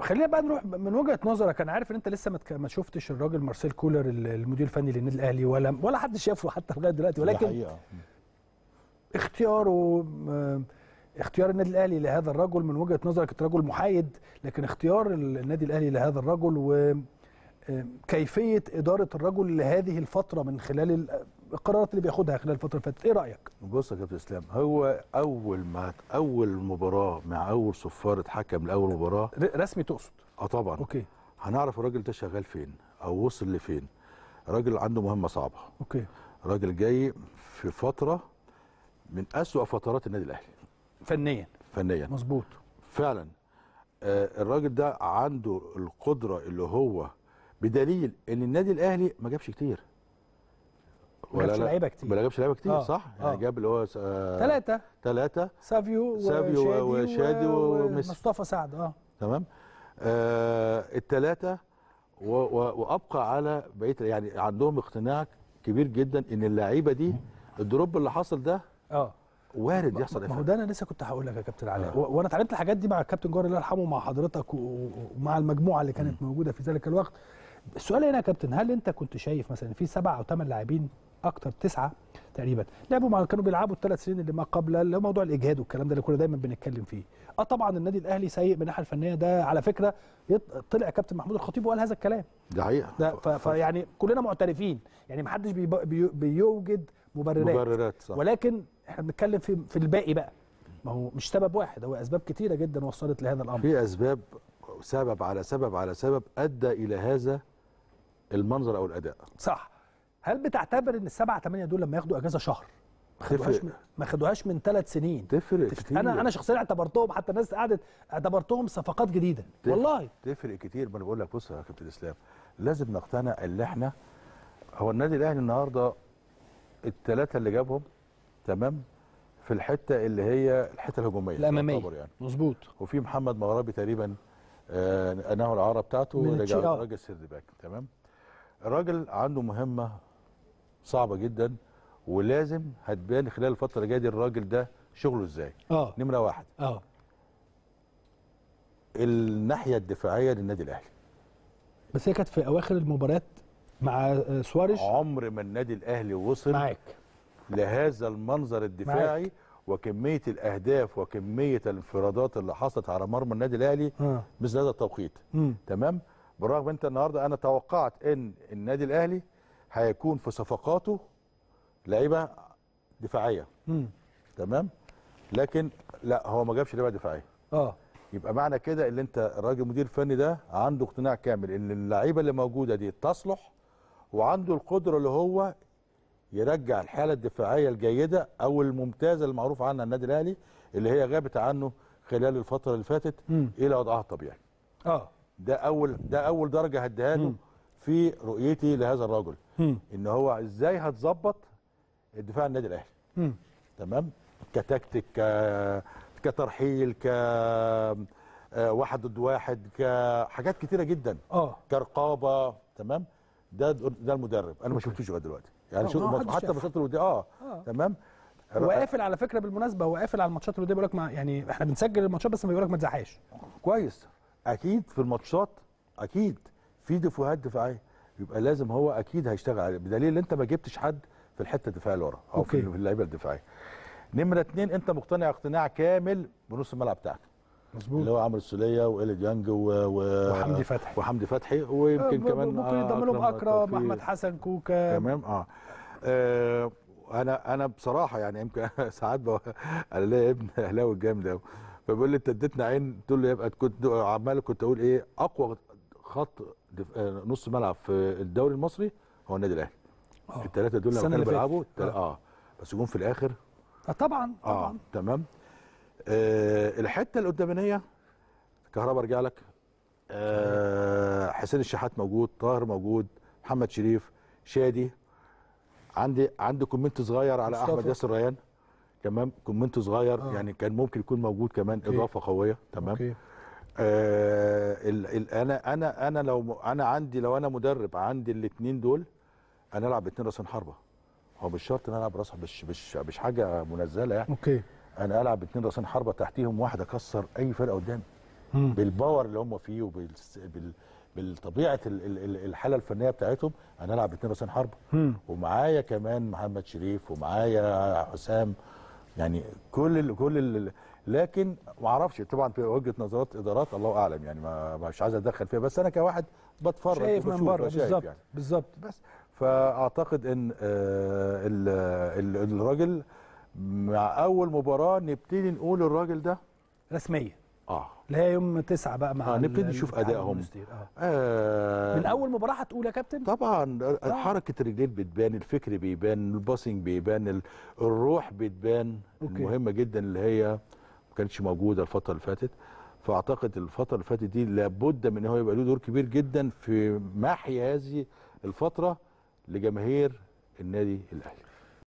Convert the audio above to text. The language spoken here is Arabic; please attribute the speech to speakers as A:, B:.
A: خلينا بقى نروح من وجهه نظرك انا عارف ان انت لسه ما شفتش الراجل مارسيل كولر المدير الفني للنادي الاهلي ولا ولا حد شافه حتى لغايه دلوقتي ولكن الحقيقة. اختياره اختيار النادي الاهلي لهذا الرجل من وجهه نظرك انت رجل محايد لكن اختيار النادي الاهلي لهذا الرجل وكيفيه اداره الرجل لهذه الفتره من خلال القرارات اللي بياخدها خلال الفتره اللي فاتت ايه رايك
B: بص يا كابتن اسلام هو اول ما اول مباراه مع اول صفار اتحكم لاول مباراه رسمي تقصد اه طبعا اوكي هنعرف الراجل ده شغال فين او وصل لفين راجل عنده مهمه صعبه اوكي راجل جاي في فتره من أسوأ فترات النادي الاهلي فنيا فنيا مظبوط فعلا آه الراجل ده عنده القدره اللي هو بدليل ان النادي
A: الاهلي ما جابش كتير
B: ولا جابش لعيبه كتير ما جابش لعيبه كتير آه. صح يعني آه. يعني جاب اللي هو ثلاثه ثلاثه سافيو سافيو وشادي وميسي
A: ومصطفى سعد اه
B: تمام آه الثلاثه وابقى على بقيه يعني عندهم اقتناع كبير جدا ان اللعيبه دي الدروب اللي حصل ده اه وارد يحصل ما هو
A: ده انا لسه كنت هقول لك يا كابتن علاء آه. وانا اتعلمت الحاجات دي مع الكابتن جوهر الله يرحمه ومع حضرتك ومع المجموعه اللي كانت م. موجوده في ذلك الوقت السؤال هنا يا كابتن هل انت كنت شايف مثلا في سبع او ثمان لاعبين اكتر تسعه تقريبا لعبوا مع كانوا بيلعبوا الثلاث سنين اللي ما قبل اللي موضوع الاجهاد والكلام ده اللي كنا دايما بنتكلم فيه اه طبعا النادي الاهلي سيء من الناحيه الفنيه ده على فكره طلع كابتن محمود الخطيب وقال هذا الكلام
B: ده حقيقه
A: فيعني كلنا معترفين يعني ما حدش بيوجد مبررات مبررات صح. ولكن احنا بنتكلم في في الباقي بقى ما هو مش سبب واحد هو اسباب كتيره جدا وصلت لهذا الامر في
B: اسباب سبب على سبب على سبب ادى الى هذا المنظر او الاداء
A: صح هل بتعتبر ان السبعه ثمانيه دول لما ياخدوا اجازه شهر ما خدوهاش من ما خدوهاش من ثلاث سنين تفرق كتير انا انا شخصيا اعتبرتهم حتى الناس قعدت اعتبرتهم صفقات جديده تفرق والله
B: تفرق كتير ما انا بقول لك بص يا كابتن اسلام لازم نقتنع ان احنا هو النادي الاهلي النهارده الثلاثه اللي جابهم تمام في الحته اللي هي الحته الهجوميه الاماميه يعني. مظبوط وفي محمد مغربي تقريبا آه انه العاره بتاعته رجع راجل سيرد باك تمام الراجل عنده مهمه صعبه جدا ولازم هتبان خلال الفتره اللي جايه دي الراجل ده شغله ازاي اه نمره واحد اه الناحيه الدفاعيه للنادي الاهلي
A: بس هي كانت في اواخر المباريات مع آه، سواريز
B: عمر ما النادي الاهلي وصل معاك لهذا المنظر الدفاعي معك. وكميه الاهداف وكميه الانفرادات اللي حصلت على مرمى النادي الاهلي مثل آه. هذا التوقيت م. تمام بالرغم انت النهارده انا توقعت ان النادي الاهلي هيكون في صفقاته لعيبه دفاعيه مم. تمام لكن لا هو ما جابش لعيبه دفاعيه اه يبقى معنى كده ان انت الراجل المدير الفني ده عنده اقتناع كامل ان اللعيبه اللي موجوده دي تصلح وعنده القدره اللي هو يرجع الحاله الدفاعيه الجيده او الممتازه المعروف عنها النادي الاهلي اللي هي غابت عنه خلال الفتره اللي فاتت م. الى وضعها الطبيعي. اه ده اول ده اول درجه هديها له في رؤيتي لهذا الرجل م. ان هو ازاي هتظبط الدفاع النادي الاهلي تمام كتكتيك ك... كترحيل ك آه، واحد ضد واحد كحاجات كتيره جدا اه كرقابه تمام ده ده المدرب انا ما شفتوش لغايه دلوقتي يعني آه، شو حتى ماتشات الوديه آه. اه تمام هو قافل
A: على فكره بالمناسبه هو قافل على الماتشات الوديه بيقول لك يعني احنا بنسجل الماتشات بس ما بيقول لك ما تزعقش كويس اكيد في الماتشات اكيد في دفوهات دفاعيه يبقى لازم
B: هو اكيد هيشتغل عليه بدليل ان انت ما جبتش حد في الحته الدفاعيه ورا او أوكي. في اللعيبه الدفاعيه نمره اتنين انت مقتنع اقتناع كامل بنص الملعب بتاعك مظبوط اللي هو عمرو السوليه والي ديانج و... و... وحمدي فتحي وحمدي فتحي ويمكن آه، كمان ممكن يضم لهم اكرم احمد
A: حسن كوكا تمام
B: آه. اه انا انا بصراحه يعني يمكن ساعات انا ليا ابن اهلاوي جامد قوي فبيقول لي انت اديتنا عين قلت له يبقى كنت عمال كنت اقول ايه اقوى خط آه، نص ملعب في الدوري المصري هو النادي الاهلي آه. الثلاثه دول لما كانوا بيلعبوا آه. اه بس جم في الاخر آه طبعا طبعا آه تمام آه الحته القدامانيه كهربا ارجع لك آه حسين الشحات موجود طاهر موجود محمد شريف شادي عندي عندي كومنت صغير على مصطفى. احمد ياسر ريان تمام كومنت صغير آه. يعني كان ممكن يكون موجود كمان أوكي. اضافه قويه تمام أوكي. آه ال انا انا انا لو انا عندي لو انا مدرب عندي الاثنين دول انا العب اثنين راس حربه هو مش شرط ان انا العب راس مش مش مش حاجه منزله يعني اوكي انا العب اثنين راسين حربه تحتيهم واحد اكسر اي فرقه قدامي بالباور اللي هم فيه وبال بال... بالطبيعه الحاله الفنيه بتاعتهم انا العب اثنين راسين حربه ومعايا كمان محمد شريف ومعايا حسام يعني كل الـ كل الـ لكن ما اعرفش طبعا في وجهه نظرات ادارات الله اعلم يعني ما مش عايز اتدخل فيها بس انا كواحد بتفرج شايف من بره بالظبط يعني.
A: بالظبط بس
B: فاعتقد ان آه، الراجل
A: مع اول مباراه نبتدي نقول الراجل ده رسميا اه اللي هي يوم تسعة بقى مع آه نبتدي نشوف ادائهم آه. آه من اول مباراه هتقول يا كابتن طبعا
B: آه. حركه الرجلين بتبان الفكر بيبان الباسنج بيبان الروح بتبان مهمه جدا اللي هي ما كانتش موجوده الفتره اللي فاتت فاعتقد الفتره اللي فاتت دي لابد من ان هو يبقى له دور كبير جدا في محي هذه الفتره لجماهير النادي الاهلي